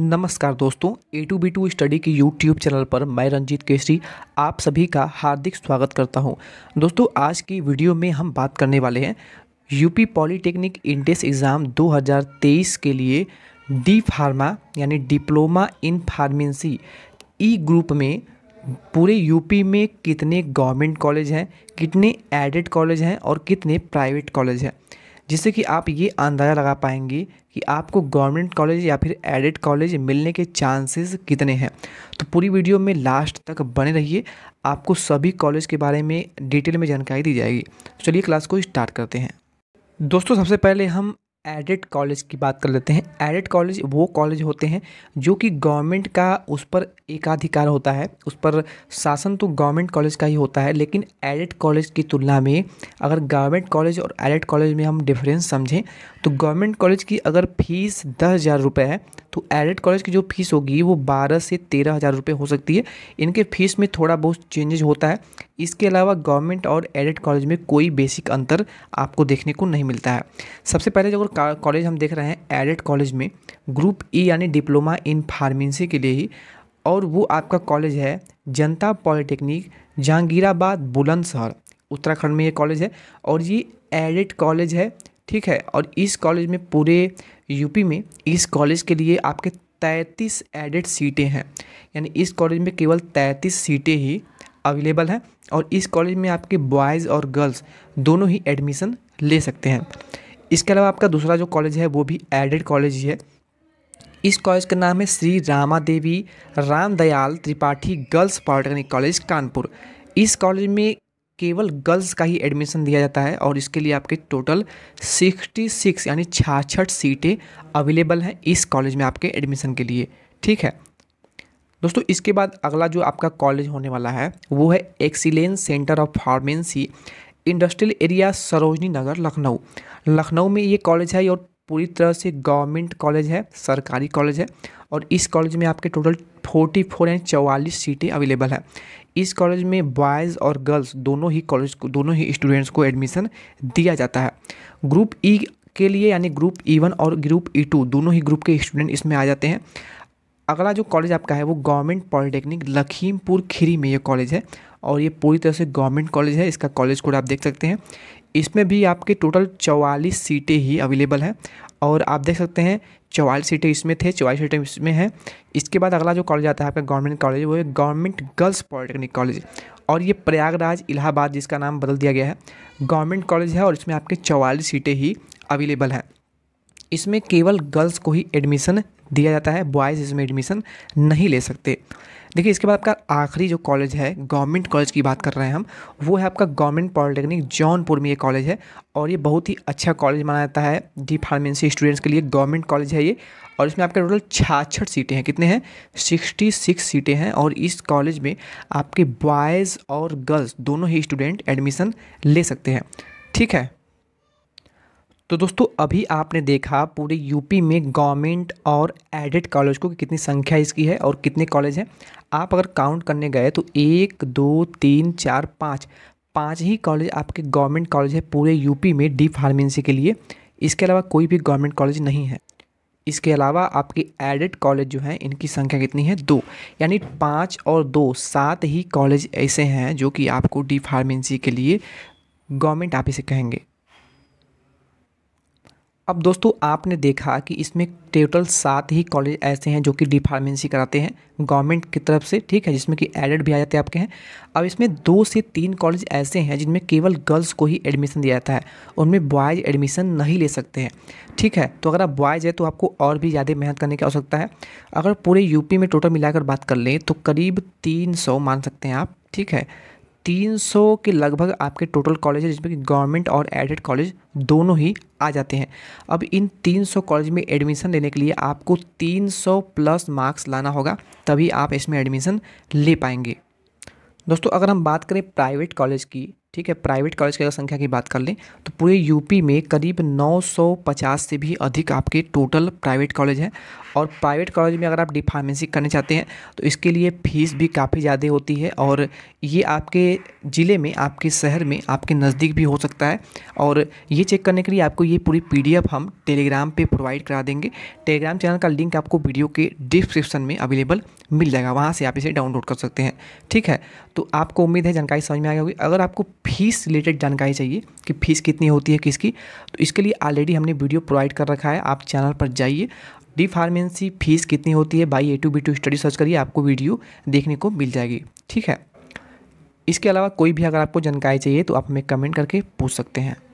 नमस्कार दोस्तों A two B two study की यूट्यूब चैनल पर मैं रंजीत केसरी आप सभी का हार्दिक स्वागत करता हूं दोस्तों आज की वीडियो में हम बात करने वाले हैं यूपी पॉलिटेक्निक इंटेस एग्ज़ाम 2023 के लिए डी फार्मा यानी diploma in pharmacy E group में पूरे यूपी में कितने गवर्नमेंट कॉलेज हैं कितने एडेड कॉलेज हैं और कितने प्राइवेट कॉलेज हैं जिससे कि आप ये अंदाज़ा लगा पाएंगे कि आपको गवर्नमेंट कॉलेज या फिर एडेड कॉलेज मिलने के चांसेस कितने हैं तो पूरी वीडियो में लास्ट तक बने रहिए आपको सभी कॉलेज के बारे में डिटेल में जानकारी दी जाएगी तो चलिए क्लास को स्टार्ट करते हैं दोस्तों सबसे पहले हम एडेड कॉलेज की बात कर लेते हैं एडेड कॉलेज वो कॉलेज होते हैं जो कि गवर्नमेंट का उस पर एकाधिकार होता है उस पर शासन तो गवर्नमेंट कॉलेज का ही होता है लेकिन एडेड कॉलेज की तुलना में अगर गवर्नमेंट कॉलेज और एडेड कॉलेज में हम डिफरेंस समझें तो गवर्नमेंट कॉलेज की अगर फीस दस हज़ार रुपये है तो एडेड कॉलेज की जो फीस होगी वो बारह से तेरह हज़ार रुपये हो सकती है इनके फीस में थोड़ा बहुत चेंजेज होता है इसके अलावा गवर्नमेंट और एडेड कॉलेज में कोई बेसिक अंतर आपको देखने को नहीं मिलता है सबसे पहले जो अगर कॉलेज हम देख रहे हैं एडेड कॉलेज में ग्रुप ई e यानी डिप्लोमा इन फार्मेंसी के लिए ही और वो आपका कॉलेज है जनता पॉलिटेक्निक जहांगीराबाद बुलंदशहर उत्तराखंड में ये कॉलेज है और ये एडेड कॉलेज है ठीक है और इस कॉलेज में पूरे यूपी में इस कॉलेज के लिए आपके तैंतीस एडेड सीटें हैं यानी इस कॉलेज में केवल तैंतीस सीटें ही अवेलेबल हैं और इस कॉलेज में आपके बॉयज़ और गर्ल्स दोनों ही एडमिशन ले सकते हैं इसके अलावा आपका दूसरा जो कॉलेज है वो भी एडेड कॉलेज ही है इस कॉलेज का नाम है Shri Rama Devi Ramdayal Tripathi girls polytechnic college Kanpur इस कॉलेज में केवल गर्ल्स का ही एडमिशन दिया जाता है और इसके लिए आपके टोटल 66 यानी छाछठ सीटें अवेलेबल हैं इस कॉलेज में आपके एडमिशन के लिए ठीक है दोस्तों इसके बाद अगला जो आपका कॉलेज होने वाला है वो है excellence centre of pharmacy industrial area Sarojini Nagar Lucknow Lucknow में ये कॉलेज है और पूरी तरह से गवर्नमेंट कॉलेज है सरकारी कॉलेज है और इस कॉलेज में आपके टोटल फोर्टी फोर यानी चौवालीस सीटें अवेलेबल है इस कॉलेज में बॉयज़ और गर्ल्स दोनों ही कॉलेज को दोनों ही स्टूडेंट्स को एडमिशन दिया जाता है ग्रुप ई e के लिए यानी ग्रुप ई वन और ग्रुप ई टू दोनों ही ग्रुप के स्टूडेंट इसमें आ जाते हैं अगला जो कॉलेज आपका है वो गवर्नमेंट पॉलिटेक्निक लखीमपुर खीरी में ये कॉलेज है और ये पूरी तरह से गवर्नमेंट कॉलेज है इसका कॉलेज कोड आप देख सकते हैं इसमें भी आपके टोटल चवालीस सीटें ही अवेलेबल हैं और आप देख सकते हैं चवालीस सीटें इसमें थे चौवालीस सीटें इसमें हैं इसके बाद अगला जो कॉलेज आता है आपका गवर्नमेंट कॉलेज वो है गवर्नमेंट गर्ल्स पॉलिटेक्निक कॉलेज और ये प्रयागराज इलाहाबाद जिसका नाम बदल दिया गया है गवर्नमेंट कॉलेज है और इसमें आपके चवालीस सीटें ही अवेलेबल हैं इसमें केवल गर्ल्स को ही एडमिशन दिया जाता है बॉयज़ इसमें एडमिशन नहीं ले सकते देखिए इसके बाद आपका आखिरी जो कॉलेज है गवर्नमेंट कॉलेज की बात कर रहे हैं हम वो है आपका गवर्नमेंट पॉलिटेक्निक जौनपुर में ये कॉलेज है और ये बहुत ही अच्छा कॉलेज माना जाता है डी फार्मेंसी स्टूडेंट्स के लिए गवर्नमेंट कॉलेज है ये और इसमें आपके टोटल छाछठ सीटें हैं कितने हैं सिक्सटी सिक्स सीटें हैं और इस कॉलेज में आपके बॉयज़ और गर्ल्स दोनों ही स्टूडेंट एडमिशन ले सकते हैं ठीक है तो दोस्तों अभी आपने देखा पूरे यूपी में गवर्नमेंट और एडेड कॉलेज को कितनी संख्या इसकी है और कितने कॉलेज हैं आप अगर काउंट करने गए तो एक दो तीन चार पाँच पाँच ही कॉलेज आपके गवर्नमेंट कॉलेज है पूरे यूपी में डी फार्मेंसी के लिए इसके अलावा कोई भी गवर्नमेंट कॉलेज नहीं है इसके अलावा आपके एडेड कॉलेज जो हैं इनकी संख्या कितनी है दो यानी पाँच और दो सात ही कॉलेज ऐसे हैं जो कि आपको डी फार्मेंसी के लिए गवर्नमेंट आप इसे कहेंगे अब दोस्तों आपने देखा कि इसमें टोटल सात ही कॉलेज ऐसे हैं जो कि डी फार्मेंसी कराते हैं गवर्नमेंट की तरफ से ठीक है जिसमें कि एडेड भी आ जाते हैं आपके हैं अब इसमें दो से तीन कॉलेज ऐसे हैं जिनमें केवल गर्ल्स को ही एडमिशन दिया जाता है उनमें बॉयज़ एडमिशन नहीं ले सकते हैं ठीक है तो अगर आप बॉयज़ है तो आपको और भी ज़्यादा मेहनत करने की आवश्यकता है अगर पूरे यूपी में टोटल मिलाकर बात कर लें तो करीब तीन मान सकते हैं आप ठीक है 300 के लगभग आपके टोटल कॉलेज है जिसमें कि गवर्नमेंट और एडेड कॉलेज दोनों ही आ जाते हैं अब इन 300 कॉलेज में एडमिशन लेने के लिए आपको 300 प्लस मार्क्स लाना होगा तभी आप इसमें एडमिशन ले पाएंगे दोस्तों अगर हम बात करें प्राइवेट कॉलेज की ठीक है प्राइवेट कॉलेज की अगर संख्या की बात कर लें तो पूरे यूपी में करीब 950 से भी अधिक आपके टोटल प्राइवेट कॉलेज हैं और प्राइवेट कॉलेज में अगर आप डी फार्मेसी करने चाहते हैं तो इसके लिए फ़ीस भी काफ़ी ज़्यादा होती है और ये आपके ज़िले में आपके शहर में आपके नज़दीक भी हो सकता है और ये चेक करने के लिए आपको ये पूरी पी हम टेलीग्राम पर प्रोवाइड करा देंगे टेलीग्राम चैनल का लिंक आपको वीडियो के डिस्क्रिप्शन में अवेलेबल मिल जाएगा वहाँ से आप इसे डाउनलोड कर सकते हैं ठीक है तो आपको उम्मीद है जानकारी समझ में आ गई होगी अगर आपको फीस रिलेटेड जानकारी चाहिए कि फ़ीस कितनी होती है किसकी तो इसके लिए ऑलरेडी हमने वीडियो प्रोवाइड कर रखा है आप चैनल पर जाइए डी फार्मेंसी फीस कितनी होती है by A two B two study search करिए आपको वीडियो देखने को मिल जाएगी ठीक है इसके अलावा कोई भी अगर आपको जानकारी चाहिए तो आप हमें कमेंट करके पूछ सकते हैं